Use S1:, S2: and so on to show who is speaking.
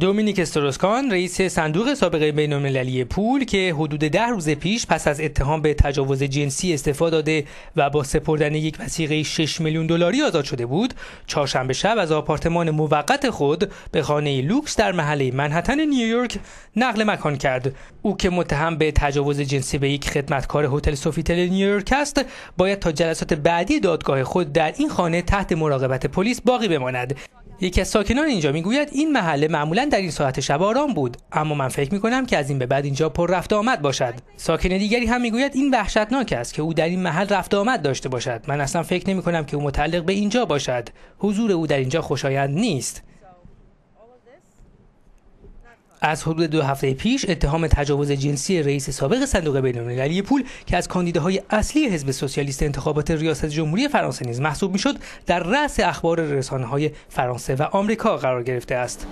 S1: دومینیک استروسکان رئیس صندوق سابقه بین پول که حدود ده روز پیش پس از اتهام به تجاوز جنسی استعفا داده و با سپردن یک وسیقه 6 میلیون دلاری آزاد شده بود چهارشنبه شب از آپارتمان موقت خود به خانه لوکس در محله منحتن نیویورک نقل مکان کرد او که متهم به تجاوز جنسی به یک خدمتکار هتل سوفیتل نیویورک است باید تا جلسات بعدی دادگاه خود در این خانه تحت مراقبت پلیس باقی بماند یکی از ساکنان اینجا میگوید این محله معمولا در این ساعت شب آرام بود اما من فکر کنم که از این به بعد اینجا پر رفت آمد باشد ساکن دیگری هم میگوید این وحشتناک است که او در این محل رفت آمد داشته باشد من اصلا فکر نمی کنم که او متعلق به اینجا باشد حضور او در اینجا خوشایند نیست از حدود دو هفته پیش اتهام تجاوز جنسی رئیس سابق صندوق بین‌المللی پول که از کاندیداهای اصلی حزب سوسیالیست انتخابات ریاست جمهوری فرانسه نیز محسوب میشد در رأس اخبار رسانه‌های فرانسه و آمریکا قرار گرفته است.